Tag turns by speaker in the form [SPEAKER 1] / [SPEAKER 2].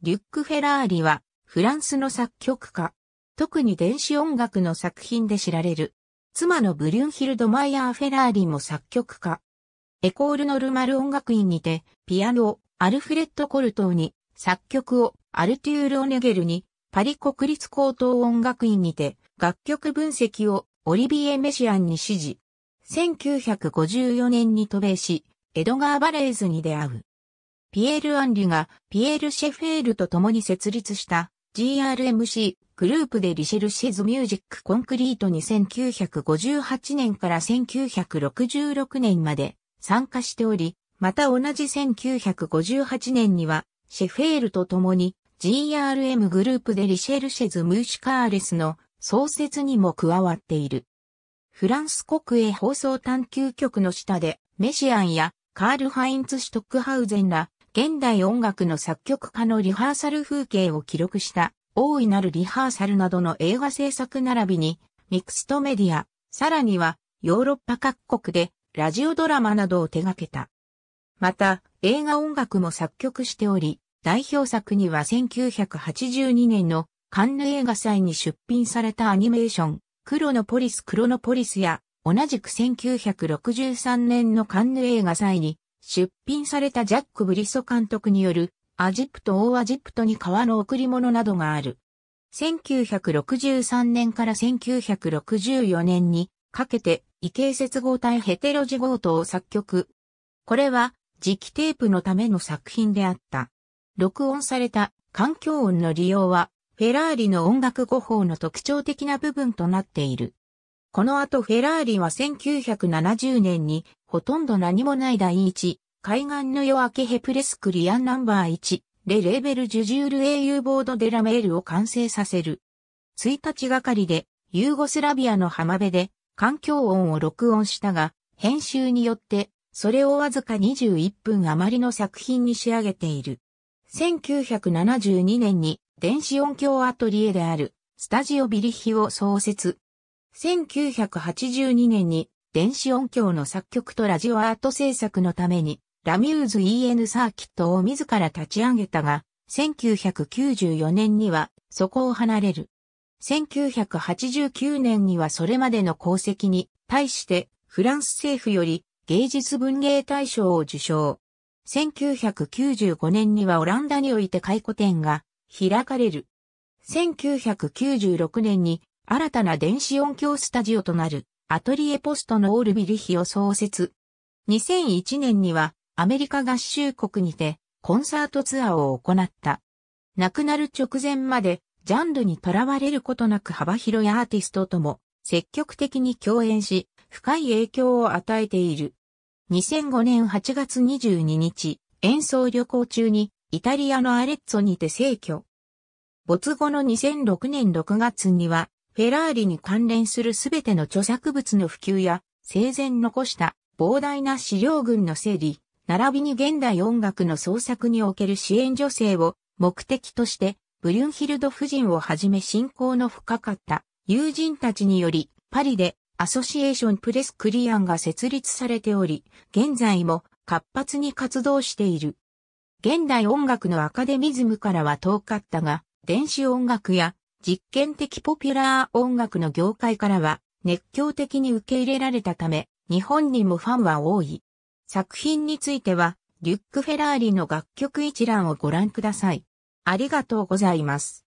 [SPEAKER 1] リュック・フェラーリは、フランスの作曲家。特に電子音楽の作品で知られる。妻のブリュンヒルド・マイヤー・フェラーリも作曲家。エコール・ノルマル音楽院にて、ピアノをアルフレッド・コルトーに、作曲をアルテュール・オネゲルに、パリ国立高等音楽院にて、楽曲分析をオリビエ・メシアンに指示。1954年に渡米し、エドガー・バレーズに出会う。ピエール・アンリがピエール・シェフェールと共に設立した GRMC グループでリシェル・シェズ・ミュージック・コンクリートに1958年から1966年まで参加しており、また同じ1958年にはシェフェールと共に GRM グループでリシェル・シェズ・ムーシカーレスの創設にも加わっている。フランス国営放送探求局の下でメシアンやカール・ハインツ・シュトックハウゼンら現代音楽の作曲家のリハーサル風景を記録した大いなるリハーサルなどの映画制作並びにミクストメディア、さらにはヨーロッパ各国でラジオドラマなどを手掛けた。また映画音楽も作曲しており、代表作には1982年のカンヌ映画祭に出品されたアニメーション、クロノポリスクロノポリスや、同じく1963年のカンヌ映画祭に出品されたジャック・ブリソ監督によるアジプト・オーアジプトに川の贈り物などがある。1963年から1964年にかけて異形接合体ヘテロジゴートを作曲。これは磁気テープのための作品であった。録音された環境音の利用はフェラーリの音楽語法の特徴的な部分となっている。この後フェラーリは1970年にほとんど何もない第一、海岸の夜明けヘプレスクリアンナンバー1、レレーベルジュジュール英雄ボードデラメールを完成させる。1日がかりで、ユーゴスラビアの浜辺で、環境音を録音したが、編集によって、それをわずか21分余りの作品に仕上げている。1972年に電子音響アトリエであるスタジオビリヒを創設。1982年に電子音響の作曲とラジオアート制作のために、ラミューズ EN サーキットを自ら立ち上げたが、1994年にはそこを離れる。1989年にはそれまでの功績に対してフランス政府より芸術文芸大賞を受賞。1995年にはオランダにおいて回顧展が開かれる。1996年に新たな電子音響スタジオとなるアトリエポストのオールビリヒを創設。2001年にはアメリカ合衆国にてコンサートツアーを行った。亡くなる直前までジャンルにとらわれることなく幅広いアーティストとも積極的に共演し、深い影響を与えている。2005年8月22日、演奏旅行中にイタリアのアレッツォにて逝去。没後の2006年6月にはフェラーリに関連するすべての著作物の普及や、生前残した膨大な資料群の整理、並びに現代音楽の創作における支援助成を目的として、ブリュンヒルド夫人をはじめ信仰の深かった友人たちにより、パリでアソシエーションプレスクリアンが設立されており、現在も活発に活動している。現代音楽のアカデミズムからは遠かったが、電子音楽や実験的ポピュラー音楽の業界からは熱狂的に受け入れられたため、日本にもファンは多い。作品については、リュック・フェラーリの楽曲一覧をご覧ください。ありがとうございます。